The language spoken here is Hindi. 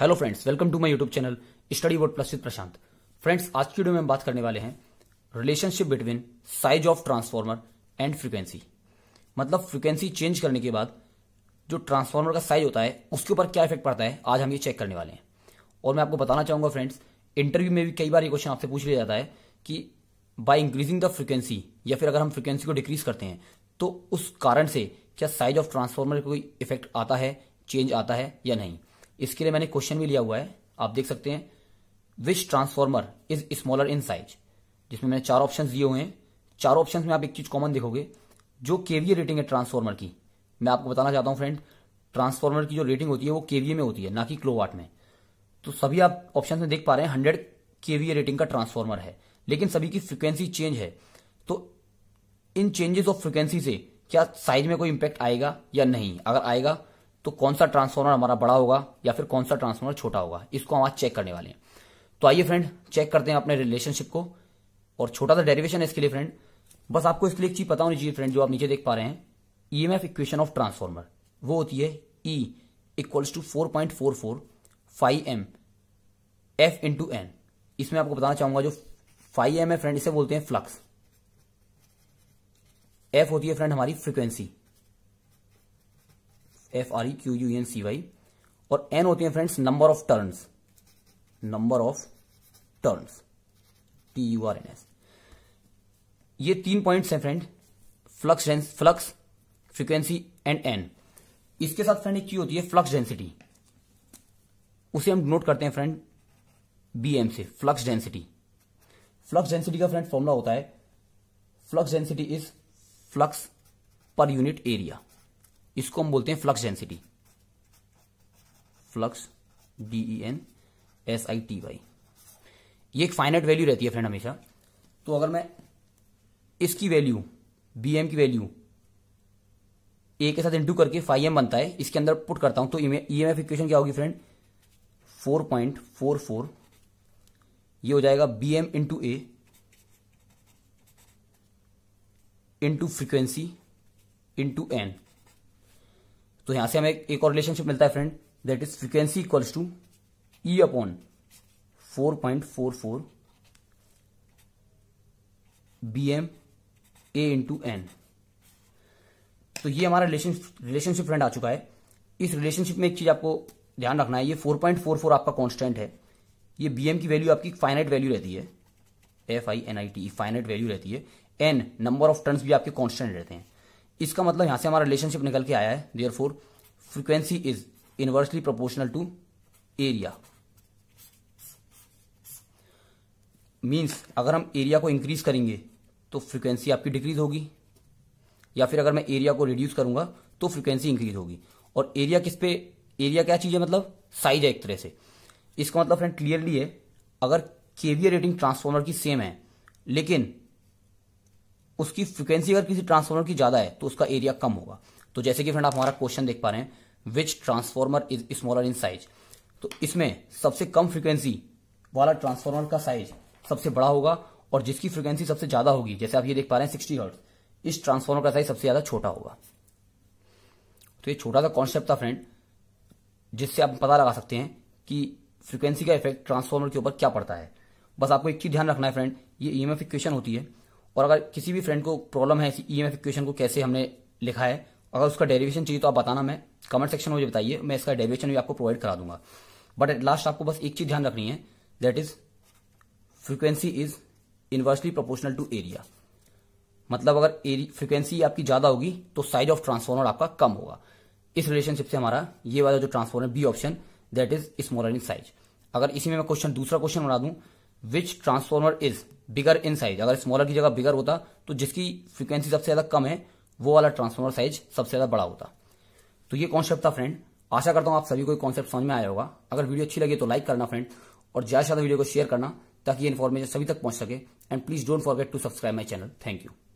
hello friends welcome to my YouTube channel Study Word Plus with Prashant friends आज की वीडियो में हम बात करने वाले हैं relationship between size of transformer and frequency मतलब फ्रीक्वेंसी चेंज करने के बाद जो ट्रांसफॉर्मर का साइज होता है उसके ऊपर क्या इफेक्ट पड़ता है आज हम ये चेक करने वाले हैं और मैं आपको बताना चाहूंगा फ्रेंड्स इंटरव्यू में भी कई बार ये क्वेश्चन आपसे पूछ लिया जाता है कि बाई इंक्रीजिंग द फ्रीक्वेंसी या फिर अगर हम फ्रीक्वेंसी को डिक्रीज करते हैं तो उस कारण से क्या साइज ऑफ ट्रांसफॉर्मर कोई इफेक्ट आता है चेंज आता है या नहीं इसके लिए मैंने क्वेश्चन भी लिया हुआ है आप देख सकते हैं which transformer is smaller in size जिसमें मैंने चार ऑप्शन दिए हुए हैं चार ऑप्शन में आप एक चीज कॉमन देखोगे जो केवीए रेटिंग है ट्रांसफॉर्मर की मैं आपको बताना चाहता हूं फ्रेंड ट्रांसफॉर्मर की जो रेटिंग होती है वो केवीए में होती है ना कि क्लोवाट में तो सभी आप ऑप्शन में देख पा रहे हैं हंड्रेड केवीए रेटिंग का ट्रांसफॉर्मर है लेकिन सभी की फ्रिक्वेंसी चेंज है तो इन चेंजेस ऑफ फ्रिक्वेंसी से क्या साइज में कोई इंपैक्ट आएगा या नहीं अगर आएगा तो कौन सा ट्रांसफॉर्मर हमारा बड़ा होगा या फिर कौन सा ट्रांसफॉर्मर छोटा होगा इसको हम आज चेक करने वाले हैं तो आइए फ्रेंड चेक करते हैं अपने रिलेशनशिप को और छोटा सा डेरिवेशन है इसके लिए फ्रेंड बस आपको इसके लिए एक चीज पता होनी चाहिए फ्रेंड जो आप नीचे देख पा रहे हैं E M F equation of transformer वो होती है E equals to four point four four five M F into N इसमें आपको बताना चाहूंगा जो फाइव एम है फ्रेंड इसे बोलते हैं फ्लक्स एफ होती है फ्रेंड हमारी frequency F R E Q U E N C Y N होती है friends number of turns number of turns T U R N S ये तीन पॉइंट्स हैं friend flux flux frequency and N इसके साथ फ्रेंड एक चीज होती है फ्लक्स डेंसिटी उसे हम नोट करते हैं फ्रेंड बी एम से फ्लक्स डेंसिटी फ्लक्स डेंसिटी का फ्रेंड फॉर्मूला होता है flux density is flux per unit area इसको हम बोलते हैं flux density flux D N S I T Y ये एक फाइनाइट वैल्यू रहती है फ्रेंड हमेशा तो अगर मैं इसकी वैल्यू बी एम की वैल्यू ए के साथ इंटू करके फाइव एम बनता है इसके अंदर पुट करता हूं तो ई एम एफ इक्वेशन क्या होगी friend four point four four ये हो जाएगा B M into A into frequency into N तो यहां से हमें एक और रिलेशनशिप मिलता है friend that is frequency equals to E upon four point four four B M A into N तो ये हमारा रिलेशनशिप फ्रेंड आ चुका है इस रिलेशनशिप में एक चीज आपको ध्यान रखना है ये 4.44 आपका कांस्टेंट है ये एम की वैल्यू आपकी फाइनाइट वैल्यू रहती है F I N I T finite value रहती है एन नंबर ऑफ टर्न्स भी आपके कांस्टेंट रहते हैं इसका मतलब यहां से हमारा रिलेशनशिप निकल के आया है therefore frequency is inversely proportional to area means अगर हम एरिया को इंक्रीज करेंगे तो फ्रीक्वेंसी आपकी डिक्रीज होगी या फिर अगर मैं एरिया को रिड्यूस करूंगा तो फ्रीक्वेंसी इंक्रीज होगी और एरिया किस पे एरिया क्या चीज है मतलब साइज है एक तरह से इसका मतलब फ्रेंड क्लियरली है अगर केवीए रेटिंग ट्रांसफॉर्मर की सेम है लेकिन उसकी फ्रिक्वेंसी अगर किसी ट्रांसफॉर्मर की ज्यादा है तो उसका एरिया कम होगा तो जैसे कि फ्रेंड आप हमारा क्वेश्चन देख पा रहे हैं which transformer is smaller in size तो इसमें सबसे कम फ्रिक्वेंसी वाला ट्रांसफॉर्मर का साइज सबसे बड़ा होगा और जिसकी फ्रिक्वेंसी सबसे ज्यादा होगी जैसे आप ये देख पा रहे हैं सिक्सटी हर्ट इस ट्रांसफॉर्मर का साइज सबसे ज्यादा छोटा होगा तो ये छोटा सा कॉन्सेप्ट था फ्रेंड जिससे आप पता लगा सकते हैं कि फ्रिक्वेंसी का इफेक्ट ट्रांसफॉर्मर के ऊपर क्या पड़ता है बस आपको एक चीज ध्यान रखना है फ्रेंड ये ईएमएफ इक्वेशन होती है और अगर किसी भी फ्रेंड को प्रॉब्लम है ई एम एफ इक्वेशन को कैसे हमने लिखा है अगर उसका डेरिवेशन चाहिए तो आप बताना मैं कमेंट सेक्शन में मुझे बताइए मैं इसका डेरिवेशन भी आपको प्रोवाइड करा दूंगा बट एट लास्ट आपको बस एक चीज ध्यान रखनी है that is frequency is inversely proportional to area मतलब अगर फ्रीक्वेंसी आपकी ज्यादा होगी तो साइज ऑफ ट्रांसफॉर्मर आपका कम होगा इस रिलेशनशिप से हमारा ये वाला जो transformer B option that is smaller in size अगर इसी में मैं क्वेश्चन दूसरा क्वेश्चन बना दूं which transformer is bigger in size अगर स्मॉलर की जगह बिगर होता तो जिसकी फ्रीक्वेंसी सबसे ज्यादा कम है वो वाला ट्रांसफॉर्मर साइज सबसे ज्यादा बड़ा होता तो ये कॉन्सेप्ट था फ्रेंड आशा करता हूं आप सभी को कॉन्सेप्ट समझ में आया होगा अगर वीडियो अच्छी लगी तो लाइक करना फ्रेंड और ज्यादा से ज्यादा वीडियो को शेयर करना ताकि ये इन्फॉर्मेशन सभी तक पहुंच सके and please don't forget to subscribe my channel thank you